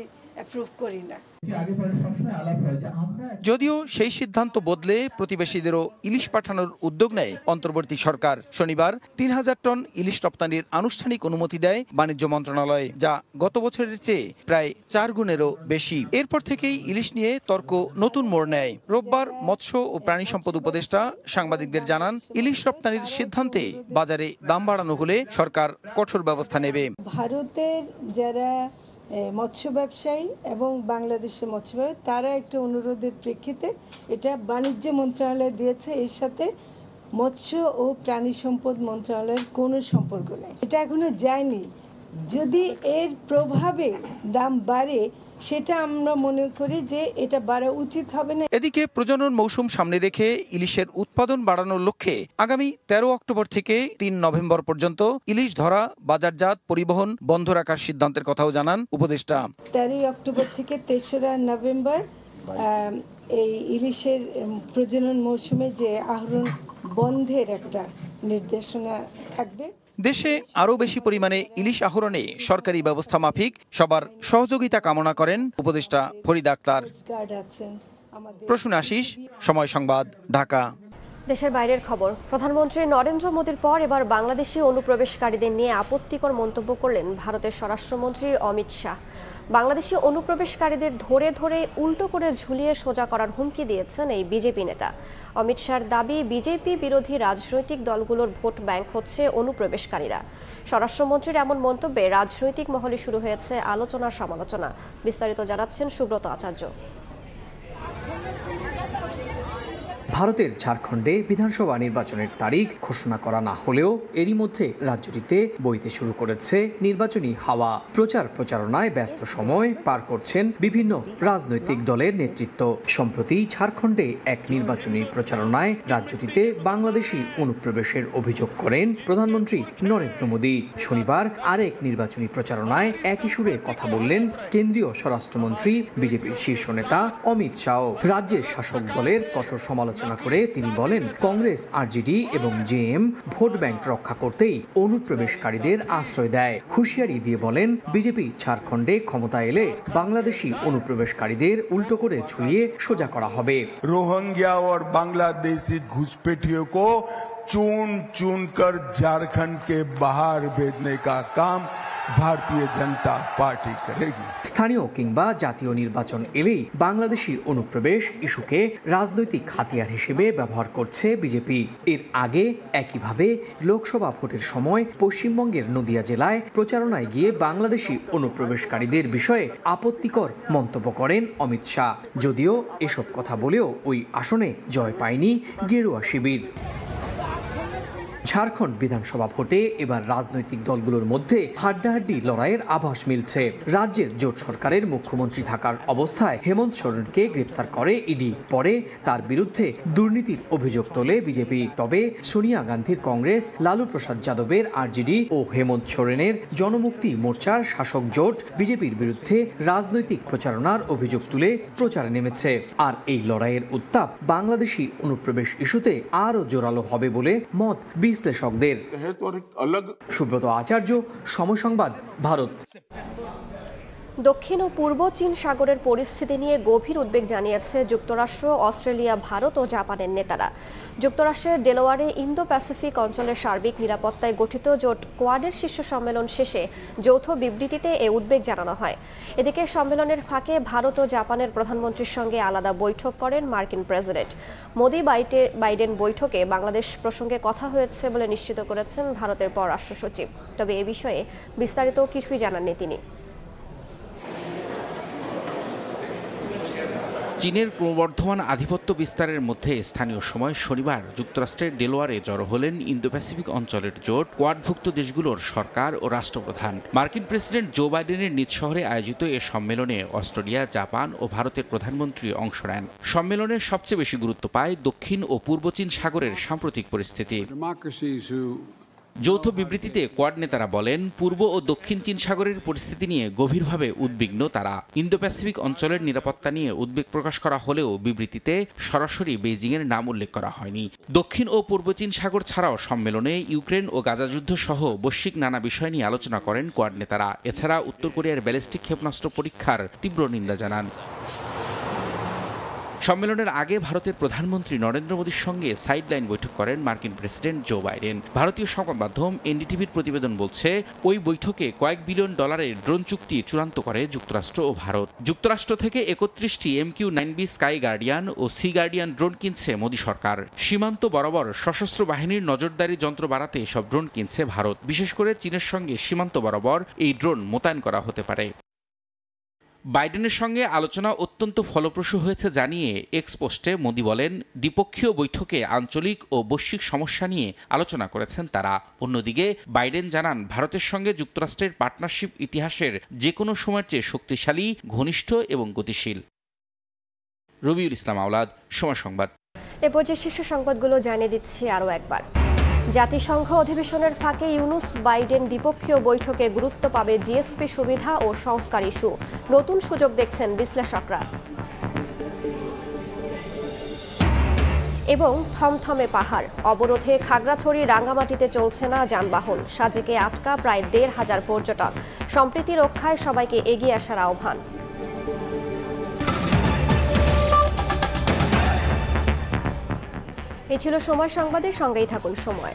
যদিও সেই সিদ্ধান্ত বদলে প্রতিবেশীদেরও ইলিশ পাঠানোর উদ্যোগ নেয় অন্তর্বর্তী সরকার শনিবার তিন হাজার টন ইলিশ রপ্তানির আনুষ্ঠানিক অনুমতি দেয় বাণিজ্য মন্ত্রণালয় যা গত বছরের চেয়ে প্রায় চার গুণেরও বেশি এরপর থেকেই ইলিশ নিয়ে তর্ক নতুন মোড় নেয় রোববার মৎস্য ও প্রাণী সম্পদ উপদেষ্টা সাংবাদিকদের জানান ইলিশ রপ্তানির সিদ্ধান্তে বাজারে দাম বাড়ানো হলে সরকার কঠোর ব্যবস্থা নেবে ভারতের যারা মৎস্য ব্যবসায়ী এবং বাংলাদেশের মৎস্য ব্যবসায়ী তারা একটা অনুরোধের প্রেক্ষিতে এটা বাণিজ্য মন্ত্রণালয় দিয়েছে এর সাথে মৎস্য ও প্রাণী সম্পদ মন্ত্রণালয়ের কোনো সম্পর্ক নেই এটা এখনো যায়নি যদি এর প্রভাবে দাম বাড়ে সেটা আমরা মনে করি যে এটা বাড়া উচিত হবে না এদিকে প্রজনন মৌসুম সামনে রেখে ইলিশের উৎপাদন বাড়ানোর লক্ষ্যে আগামী ১৩ অক্টোবর থেকে তিন নভেম্বর পর্যন্ত ইলিশ ধরা বাজারজাত পরিবহন বন্ধ রাখার সিদ্ধান্তের কথাও জানান উপদেষ্টা তেরোই অক্টোবর থেকে তেসরা নভেম্বর এই ইলিশের প্রজনন মৌসুমে যে আহরণ বন্ধের একটা নির্দেশনা থাকবে দেশে আরও বেশি পরিমাণে ইলিশ আহরণে সরকারি ব্যবস্থা মাফিক সবার সহযোগিতা কামনা করেন উপদেষ্টা ফরিদ আক্তার প্রসূন আশিস সময় সংবাদ ঢাকা দেশের বাইরের খবর প্রধানমন্ত্রী নরেন্দ্র মোদীর পর এবার বাংলাদেশি অনুপ্রবেশকারীদের নিয়ে আপত্তিকর মন্তব্য করলেন ভারতের স্বরাষ্ট্রমন্ত্রী অমিত শাহ বাংলাদেশী অনুপ্রবেশকারীদের ধরে ধরে উল্টো করে ঝুলিয়ে সোজা করার হুমকি দিয়েছেন এই বিজেপি নেতা অমিত শাহর দাবি বিজেপি বিরোধী রাজনৈতিক দলগুলোর ভোট ব্যাংক হচ্ছে অনুপ্রবেশকারীরা স্বরাষ্ট্রমন্ত্রীর এমন মন্তব্যে রাজনৈতিক মহলে শুরু হয়েছে আলোচনা সমালোচনা বিস্তারিত জানাচ্ছেন সুব্রত আচার্য ভারতের ঝাড়খণ্ডে বিধানসভা নির্বাচনের তারিখ ঘোষণা করা না হলেও এরই মধ্যে রাজ্যটিতে বইতে শুরু করেছে নির্বাচনী হাওয়া প্রচার প্রচারণায় ব্যস্ত সময় পার করছেন বিভিন্ন রাজনৈতিক দলের নেতৃত্ব সম্প্রতি ঝাড়খণ্ডে এক নির্বাচনী প্রচারণায় রাজ্যটিতে বাংলাদেশি অনুপ্রবেশের অভিযোগ করেন প্রধানমন্ত্রী নরেন্দ্র মোদী শনিবার আরেক নির্বাচনী প্রচারণায় একই সুরে কথা বললেন কেন্দ্রীয় স্বরাষ্ট্রমন্ত্রী বিজেপির শীর্ষ নেতা অমিত শাহ রাজ্যের শাসক দলের কঠোর সমালোচনা আলোচনা করে তিনি বলেন কংগ্রেস আরজেডি এবং জেএম ভোট ব্যাংক রক্ষা করতেই অনুপ্রবেশকারীদের আশ্রয় দেয় হুঁশিয়ারি দিয়ে বলেন বিজেপি ঝাড়খণ্ডে ক্ষমতা এলে বাংলাদেশি অনুপ্রবেশকারীদের উল্টো করে ছুঁয়ে সোজা করা হবে রোহিঙ্গা और बांग्लादेशी घुसपैठियों को चुन चुन कर झारखंड के बाहर भेजने ভারতীয় জনতা পার্টি করেগি স্থানীয় কিংবা জাতীয় নির্বাচন এলেই বাংলাদেশি অনুপ্রবেশ ইস্যুকে রাজনৈতিক হাতিয়ার হিসেবে ব্যবহার করছে বিজেপি এর আগে একইভাবে লোকসভা ভোটের সময় পশ্চিমবঙ্গের নদিয়া জেলায় প্রচারণায় গিয়ে বাংলাদেশি অনুপ্রবেশকারীদের বিষয়ে আপত্তিকর মন্তব্য করেন অমিত শাহ যদিও এসব কথা বলেও ওই আসনে জয় পায়নি গেরুয়া শিবির ঝাড়খণ্ড বিধানসভা ভোটে এবার রাজনৈতিক দলগুলোর মধ্যে হাড্ডাহাড্ডি লড়াইয়ের আভাস মিলছে রাজ্যের জোট সরকারের মুখ্যমন্ত্রী থাকার অবস্থায় হেমন্ত সোরেনকে গ্রেপ্তার করে ইডি পরে তার বিরুদ্ধে দুর্নীতির অভিযোগ তোলে বিজেপি তবে সোনিয়া গান্ধীর কংগ্রেস লালু প্রসাদ যাদবের আরজেডি ও হেমন্ত সোরেনের জনমুক্তি মোর্চার শাসক জোট বিজেপির বিরুদ্ধে রাজনৈতিক প্রচারণার অভিযোগ তুলে প্রচারে নেমেছে আর এই লড়াইয়ের উত্তাপ বাংলাদেশি অনুপ্রবেশ ইস্যুতে আরও জোরালো হবে বলে মত বি বিশ্লেষকদের সুব্রত আচার্য সময় সংবাদ ভারত দক্ষিণ ও পূর্ব চীন সাগরের পরিস্থিতি নিয়ে গভীর উদ্বেগ জানিয়েছে যুক্তরাষ্ট্র অস্ট্রেলিয়া ভারত ও জাপানের নেতারা যুক্তরাষ্ট্রের ডেলোয়ারে ইন্দো প্যাসিফিক অঞ্চলের সার্বিক নিরাপত্তায় গঠিত জোট কোয়াডের শীর্ষ সম্মেলন শেষে যৌথ বিবৃতিতে এ উদ্বেগ জানানো হয় এদিকে সম্মেলনের ফাঁকে ভারত ও জাপানের প্রধানমন্ত্রীর সঙ্গে আলাদা বৈঠক করেন মার্কিন প্রেসিডেন্ট মোদি বাইডেন বৈঠকে বাংলাদেশ প্রসঙ্গে কথা হয়েছে বলে নিশ্চিত করেছেন ভারতের পররাষ্ট্র সচিব তবে এ বিষয়ে বিস্তারিত কিছুই জানাননি তিনি চীনের ক্রমবর্ধমান আধিপত্য বিস্তারের মধ্যে স্থানীয় সময় শনিবার যুক্তরাষ্ট্রের ডেলোয়ারে জড়ো হলেন ইন্দো প্যাসিফিক অঞ্চলের জোট কোয়াডভুক্ত দেশগুলোর সরকার ও রাষ্ট্রপ্রধান মার্কিন প্রেসিডেন্ট জো বাইডেনের নিজ শহরে আয়োজিত এ সম্মেলনে অস্ট্রেলিয়া জাপান ও ভারতের প্রধানমন্ত্রী অংশ নেন সম্মেলনে সবচেয়ে বেশি গুরুত্ব পায় দক্ষিণ ও পূর্ব চীন সাগরের সাম্প্রতিক পরিস্থিতি যৌথ বিবৃতিতে কোয়াড নেতারা বলেন পূর্ব ও দক্ষিণ চীন সাগরের পরিস্থিতি নিয়ে গভীরভাবে উদ্বিগ্ন তারা ইন্দো প্যাসিফিক অঞ্চলের নিরাপত্তা নিয়ে উদ্বেগ প্রকাশ করা হলেও বিবৃতিতে সরাসরি বেইজিংয়ের নাম উল্লেখ করা হয়নি দক্ষিণ ও পূর্ব চীন সাগর ছাড়াও সম্মেলনে ইউক্রেন ও গাজা যুদ্ধ সহ বৈশ্বিক নানা বিষয় নিয়ে আলোচনা করেন কোয়াড নেতারা এছাড়া উত্তর কোরিয়ার ব্যালিস্টিক ক্ষেপণাস্ত্র পরীক্ষার তীব্র নিন্দা জানান সম্মেলনের আগে ভারতের প্রধানমন্ত্রী নরেন্দ্র মোদীর সঙ্গে সাইডলাইন বৈঠক করেন মার্কিন প্রেসিডেন্ট জো বাইডেন ভারতীয় সংবাদ মাধ্যম এনডিটিভির প্রতিবেদন বলছে ওই বৈঠকে কয়েক বিলিয়ন ডলারের ড্রোন চুক্তি চূড়ান্ত করে যুক্তরাষ্ট্র ও ভারত যুক্তরাষ্ট্র থেকে একত্রিশটি M Q nine B Sky Guardian ও সি গার্ডিয়ান ড্রোন কিনছে মোদী সরকার সীমান্ত বরাবর সশস্ত্র বাহিনীর নজরদারি যন্ত্র বাড়াতে সব ড্রোন কিনছে ভারত বিশেষ করে চীনের সঙ্গে সীমান্ত বরাবর এই ড্রোন মোতায়েন করা হতে পারে বাইডেনের সঙ্গে আলোচনা অত্যন্ত ফলপ্রসূ হয়েছে জানিয়ে এক্সপোস্টে মোদি বলেন দ্বিপক্ষীয় বৈঠকে আঞ্চলিক ও বৈশ্বিক সমস্যা নিয়ে আলোচনা করেছেন তারা অন্যদিকে বাইডেন জানান ভারতের সঙ্গে যুক্তরাষ্ট্রের পার্টনারশিপ ইতিহাসের যে কোনো সময়ের চেয়ে শক্তিশালী ঘনিষ্ঠ এবং গতিশীল রবিউল ইসলাম আওলাদ সময় সংবাদ এ পর্যায়ে শীর্ষ সংবাদগুলো জানিয়ে দিচ্ছি আরও একবার জাতিসংঘ অধিবেশনের ফাঁকে ইউনুস বাইডেন দ্বিপক্ষীয় বৈঠকে গুরুত্ব পাবে জিএসপি সুবিধা ও সংস্কার ইস্যু নতুন সুযোগ দেখছেন বিশ্লেষকরা এবং থমথমে পাহাড় অবরোধে খাগড়াছড়ি রাঙ্গামাটিতে চলছে না যানবাহন সাজেকে আটকা প্রায় দেড় হাজার পর্যটক সম্প্রীতি রক্ষায় সবাইকে এগিয়ে আসার আহ্বান এ ছিল সময় সংবাদের সঙ্গেই থাকুন সময়